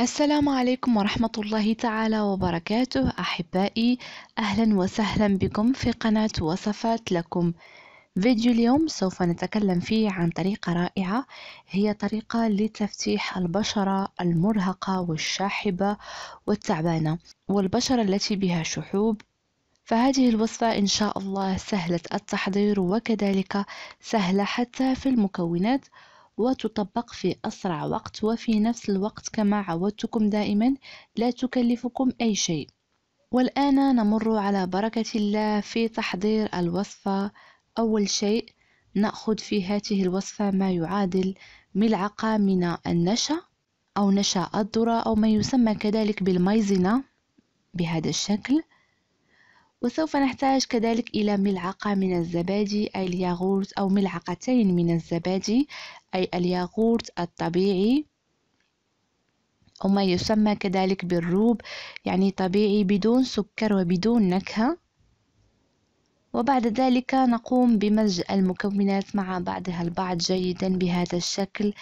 السلام عليكم ورحمة الله تعالى وبركاته أحبائي أهلا وسهلا بكم في قناة وصفات لكم فيديو اليوم سوف نتكلم فيه عن طريقة رائعة هي طريقة لتفتيح البشرة المرهقة والشاحبة والتعبانة والبشرة التي بها شحوب فهذه الوصفة إن شاء الله سهلة التحضير وكذلك سهلة حتى في المكونات وتطبق في أسرع وقت وفي نفس الوقت كما عودتكم دائما لا تكلفكم أي شيء والآن نمر على بركة الله في تحضير الوصفة أول شيء نأخذ في هذه الوصفة ما يعادل ملعقة من النشا أو نشا الذرة أو ما يسمى كذلك بالميزنة بهذا الشكل وسوف نحتاج كذلك إلى ملعقة من الزبادي أي الياغورت أو ملعقتين من الزبادي أي الياقوت الطبيعي وما يسمى كذلك بالروب يعني طبيعي بدون سكر وبدون نكهة وبعد ذلك نقوم بمزج المكونات مع بعضها البعض جيدا بهذا الشكل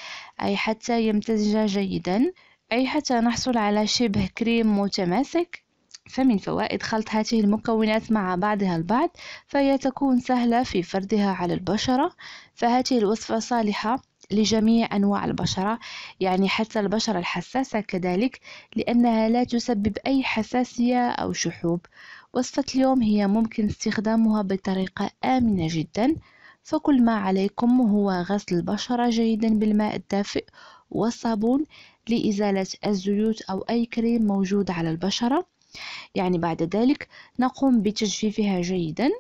أي حتى يمتزج جيدا أي حتى نحصل على شبه كريم متماسك فمن فوائد خلط هذه المكونات مع بعضها البعض فهي تكون سهلة في فردها على البشرة فهذه الوصفة صالحة لجميع أنواع البشرة يعني حتى البشرة الحساسة كذلك لأنها لا تسبب أي حساسية أو شحوب وصفة اليوم هي ممكن استخدامها بطريقة آمنة جدا فكل ما عليكم هو غسل البشرة جيدا بالماء الدافئ والصابون لإزالة الزيوت أو أي كريم موجود على البشرة يعني بعد ذلك نقوم بتجفيفها جيدا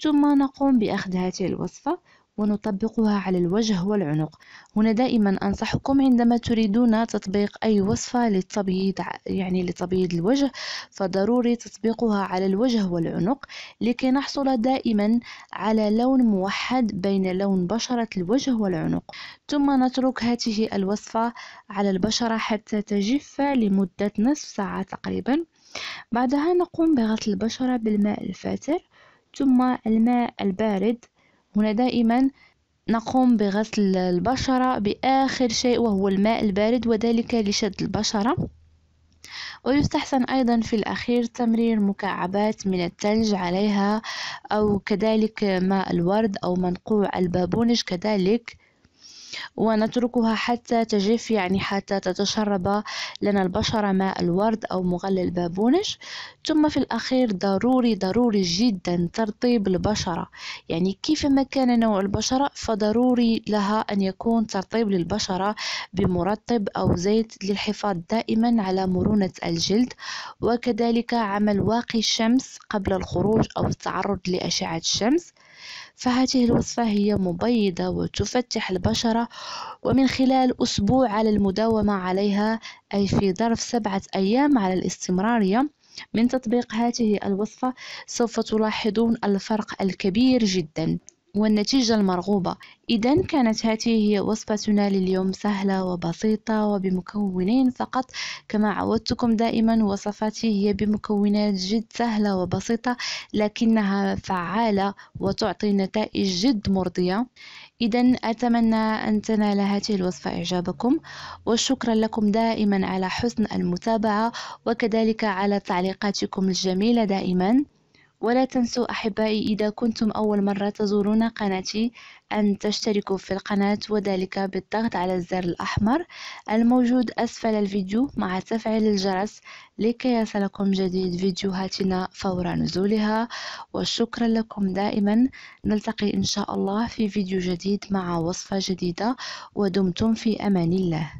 ثم نقوم بأخذ هذه الوصفة ونطبقها على الوجه والعنق هنا دائما أنصحكم عندما تريدون تطبيق أي وصفة للتبييض يعني لتبييض الوجه فضروري تطبيقها على الوجه والعنق لكي نحصل دائما على لون موحد بين لون بشرة الوجه والعنق ثم نترك هذه الوصفة على البشرة حتى تجف لمدة نصف ساعة تقريبا بعدها نقوم بغسل البشرة بالماء الفاتر ثم الماء البارد هنا دائما نقوم بغسل البشرة بآخر شيء وهو الماء البارد وذلك لشد البشرة ويستحسن أيضا في الأخير تمرير مكعبات من الثلج عليها أو كذلك ماء الورد أو منقوع البابونج كذلك ونتركها حتى تجف يعني حتى تتشرب لنا البشرة ماء الورد أو مغلي البابونج ثم في الأخير ضروري ضروري جدا ترطيب البشرة يعني كيفما كان نوع البشرة فضروري لها أن يكون ترطيب للبشرة بمرطب أو زيت للحفاظ دائما على مرونة الجلد وكذلك عمل واقي الشمس قبل الخروج أو التعرض لأشعة الشمس فهذه الوصفة هي مبيضة وتفتح البشرة ومن خلال أسبوع على المداومة عليها أي في ظرف سبعة أيام على الاستمرارية من تطبيق هذه الوصفة سوف تلاحظون الفرق الكبير جدا والنتيجة المرغوبة إذا كانت هذه هي وصفتنا لليوم سهلة وبسيطة وبمكونين فقط كما عودتكم دائما وصفاتي هي بمكونات جد سهلة وبسيطة لكنها فعالة وتعطي نتائج جد مرضية إذا أتمنى أن تنال هذه الوصفة إعجابكم وشكرا لكم دائما على حسن المتابعة وكذلك على تعليقاتكم الجميلة دائما ولا تنسوا أحبائي إذا كنتم أول مرة تزورون قناتي أن تشتركوا في القناة وذلك بالضغط على الزر الأحمر الموجود أسفل الفيديو مع تفعيل الجرس لكي يصلكم جديد فيديوهاتنا فور نزولها وشكرا لكم دائما نلتقي إن شاء الله في فيديو جديد مع وصفة جديدة ودمتم في أمان الله